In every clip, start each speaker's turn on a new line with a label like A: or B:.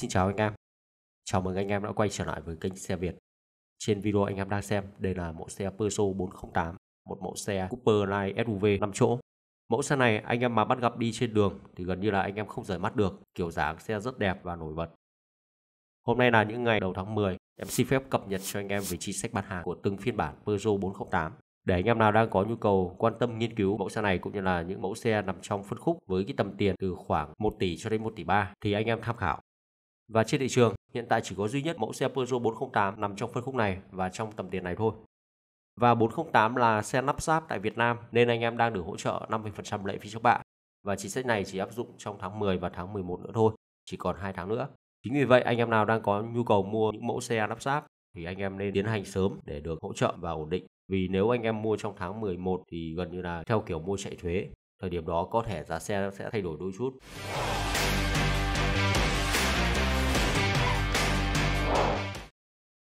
A: Xin chào anh em Chào mừng anh em đã quay trở lại với kênh xe Việt Trên video anh em đang xem Đây là mẫu xe Peugeot 408 Một mẫu xe Cooper Line SUV 5 chỗ Mẫu xe này anh em mà bắt gặp đi trên đường Thì gần như là anh em không rời mắt được Kiểu dáng xe rất đẹp và nổi bật Hôm nay là những ngày đầu tháng 10 Em xin phép cập nhật cho anh em về chính sách bán hàng Của từng phiên bản Peugeot 408 để anh em nào đang có nhu cầu quan tâm nghiên cứu mẫu xe này cũng như là những mẫu xe nằm trong phân khúc với cái tầm tiền từ khoảng 1 tỷ cho đến 1 tỷ 3 thì anh em tham khảo. Và trên thị trường, hiện tại chỉ có duy nhất mẫu xe Peugeot 408 nằm trong phân khúc này và trong tầm tiền này thôi. Và 408 là xe lắp ráp tại Việt Nam nên anh em đang được hỗ trợ 50% lệ phí trước bạ. Và chính sách này chỉ áp dụng trong tháng 10 và tháng 11 nữa thôi, chỉ còn 2 tháng nữa. Chính vì vậy anh em nào đang có nhu cầu mua những mẫu xe lắp ráp thì anh em nên tiến hành sớm để được hỗ trợ và ổn định. Vì nếu anh em mua trong tháng 11 thì gần như là theo kiểu mua chạy thuế, thời điểm đó có thể giá xe sẽ thay đổi đôi chút.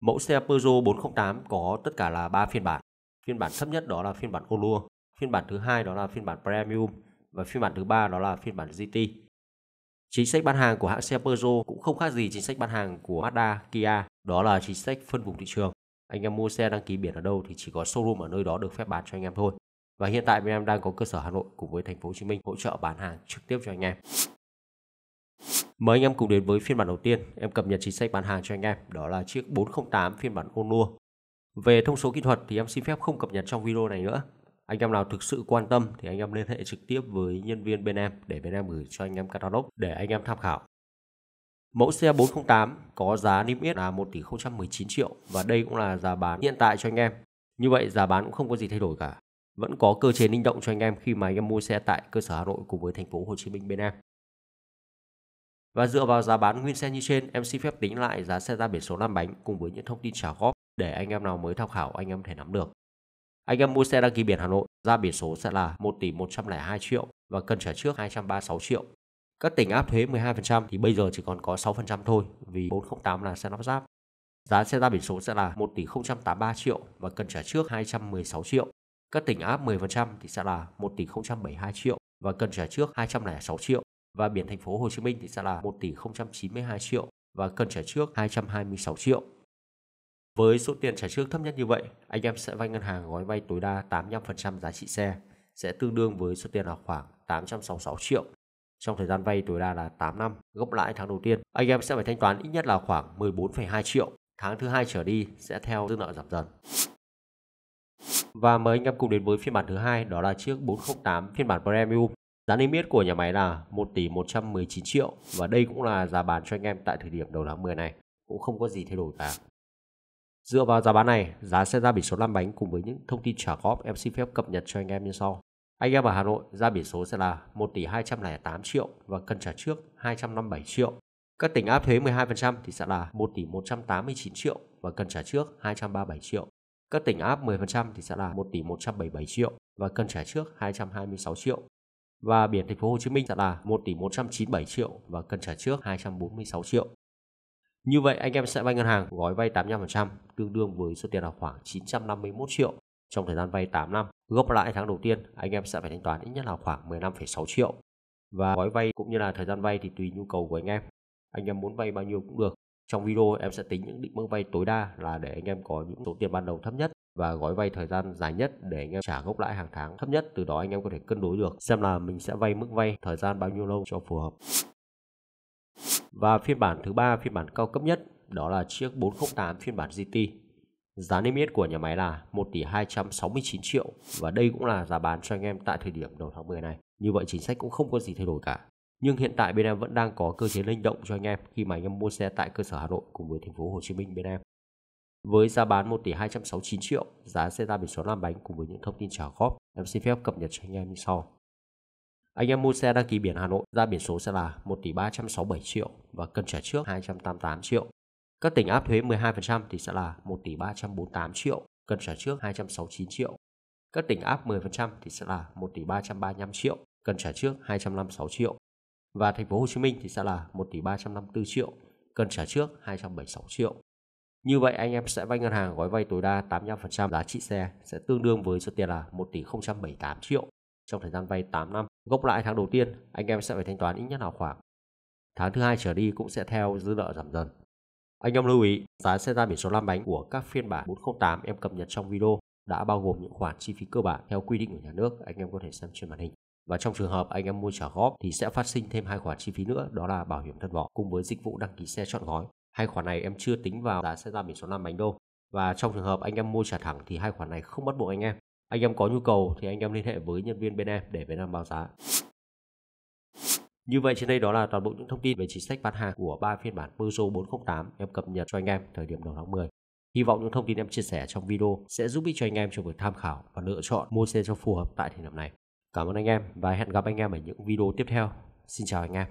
A: Mẫu xe Peugeot 408 có tất cả là 3 phiên bản. Phiên bản thấp nhất đó là phiên bản Oloa, phiên bản thứ hai đó là phiên bản Premium và phiên bản thứ ba đó là phiên bản GT. Chính sách bán hàng của hãng xe Peugeot cũng không khác gì chính sách bán hàng của Mazda, Kia, đó là chính sách phân vùng thị trường. Anh em mua xe đăng ký biển ở đâu thì chỉ có showroom ở nơi đó được phép bán cho anh em thôi. Và hiện tại bên em đang có cơ sở Hà Nội cùng với thành phố Hồ Chí Minh hỗ trợ bán hàng trực tiếp cho anh em. Mời anh em cùng đến với phiên bản đầu tiên, em cập nhật chính sách bán hàng cho anh em, đó là chiếc 408 phiên bản Onua. Về thông số kỹ thuật thì em xin phép không cập nhật trong video này nữa. Anh em nào thực sự quan tâm thì anh em liên hệ trực tiếp với nhân viên bên em để bên em gửi cho anh em catalog để anh em tham khảo. Mẫu xe 408 có giá niêm yết là 1 tỷ 019 triệu và đây cũng là giá bán hiện tại cho anh em. Như vậy giá bán cũng không có gì thay đổi cả. Vẫn có cơ chế linh động cho anh em khi mà anh em mua xe tại cơ sở Hà Nội cùng với thành phố Hồ Chí Minh bên em. Và dựa vào giá bán nguyên xe như trên, em xin phép tính lại giá xe ra biển số 5 bánh cùng với những thông tin trả góp để anh em nào mới tham khảo anh em thể nắm được. Anh em mua xe đăng ký biển Hà Nội, ra biển số sẽ là 1 tỷ 102 triệu và cần trả trước 236 triệu. Các tỉnh áp thuế 12% thì bây giờ chỉ còn có 6% thôi vì 408 là xe lắp ráp. Giá xe ra biển số sẽ là 1 tỷ 083 triệu và cần trả trước 216 triệu. Các tỉnh áp 10% thì sẽ là 1 tỷ 072 triệu và cần trả trước 206 triệu và biển thành phố Hồ Chí Minh thì sẽ là 1 tỷ 092 triệu và cần trả trước 226 triệu. Với số tiền trả trước thấp nhất như vậy, anh em sẽ vay ngân hàng gói vay tối đa 85% giá trị xe, sẽ tương đương với số tiền là khoảng 866 triệu. Trong thời gian vay tối đa là 8 năm, gốc lãi tháng đầu tiên, anh em sẽ phải thanh toán ít nhất là khoảng 14,2 triệu. Tháng thứ hai trở đi sẽ theo dư nợ giảm dần. Và mời anh em cùng đến với phiên bản thứ hai đó là chiếc 408 phiên bản Premium Giá niêm yết của nhà máy là 1 tỷ 119 triệu và đây cũng là giá bán cho anh em tại thời điểm đầu tháng 10 này, cũng không có gì thay đổi cả. Dựa vào giá bán này, giá sẽ ra biển số lăn bánh cùng với những thông tin trả góp em xin phép cập nhật cho anh em như sau. Anh em ở Hà Nội, ra biển số sẽ là 1 tỷ 208 triệu và cần trả trước 257 triệu. Các tỉnh áp thuế 12% thì sẽ là 1 tỷ 189 triệu và cần trả trước 237 triệu. Các tỉnh áp 10% thì sẽ là 1 tỷ 177 triệu và cần trả trước 226 triệu và biển thành phố Hồ Chí Minh là 1 tỷ 197 triệu và cần trả trước 246 triệu. Như vậy anh em sẽ vay ngân hàng gói vay 85% tương đương với số tiền là khoảng 951 triệu trong thời gian vay 8 năm. Gốc lãi tháng đầu tiên anh em sẽ phải thanh toán ít nhất là khoảng 15,6 triệu. Và gói vay cũng như là thời gian vay thì tùy nhu cầu của anh em. Anh em muốn vay bao nhiêu cũng được. Trong video em sẽ tính những định mức vay tối đa là để anh em có những số tiền ban đầu thấp nhất và gói vay thời gian dài nhất để anh em trả gốc lãi hàng tháng thấp nhất từ đó anh em có thể cân đối được xem là mình sẽ vay mức vay thời gian bao nhiêu lâu cho phù hợp và phiên bản thứ ba phiên bản cao cấp nhất đó là chiếc 408 phiên bản GT Giá niêm yết của nhà máy là 1 tỷ 269 triệu và đây cũng là giá bán cho anh em tại thời điểm đầu tháng 10 này. Như vậy chính sách cũng không có gì thay đổi cả. Nhưng hiện tại bên em vẫn đang có cơ chế linh động cho anh em khi mà anh em mua xe tại cơ sở Hà Nội cùng với thành phố Hồ Chí Minh bên em với giá bán 1 tỷ 269 triệu, giá xe ra biển số làm bánh cùng với những thông tin trả góp, em xin phép cập nhật cho anh em như sau. Anh em mua xe đăng ký biển Hà Nội, ra biển số sẽ là 1 tỷ 367 triệu và cần trả trước 288 triệu. Các tỉnh áp thuế 12% thì sẽ là 1 tỷ 348 triệu, cần trả trước 269 triệu. Các tỉnh áp 10% thì sẽ là 1 tỷ 335 triệu, cần trả trước 256 triệu. Và thành phố Hồ Chí Minh thì sẽ là 1 tỷ 354 triệu, cần trả trước 276 triệu. Như vậy anh em sẽ vay ngân hàng gói vay tối đa 85% giá trị xe sẽ tương đương với số tiền là 1 tỷ 078 triệu trong thời gian vay 8 năm. Gốc lãi tháng đầu tiên anh em sẽ phải thanh toán ít nhất là khoảng tháng thứ hai trở đi cũng sẽ theo dư nợ giảm dần. Anh em lưu ý, giá xe ra biển số 5 bánh của các phiên bản 408 em cập nhật trong video đã bao gồm những khoản chi phí cơ bản theo quy định của nhà nước anh em có thể xem trên màn hình. Và trong trường hợp anh em mua trả góp thì sẽ phát sinh thêm hai khoản chi phí nữa đó là bảo hiểm thân vỏ cùng với dịch vụ đăng ký xe chọn gói Hai khoản này em chưa tính vào giá sẽ ra biển số 5 bánh đô Và trong trường hợp anh em mua trả thẳng thì hai khoản này không bắt buộc anh em. Anh em có nhu cầu thì anh em liên hệ với nhân viên bên em để bên em báo giá. Như vậy trên đây đó là toàn bộ những thông tin về chính sách bán hàng của ba phiên bản Peugeot 408 em cập nhật cho anh em thời điểm đầu tháng 10. Hy vọng những thông tin em chia sẻ trong video sẽ giúp ích cho anh em trong việc tham khảo và lựa chọn mua xe cho phù hợp tại thời điểm này. Cảm ơn anh em và hẹn gặp anh em ở những video tiếp theo. Xin chào anh em.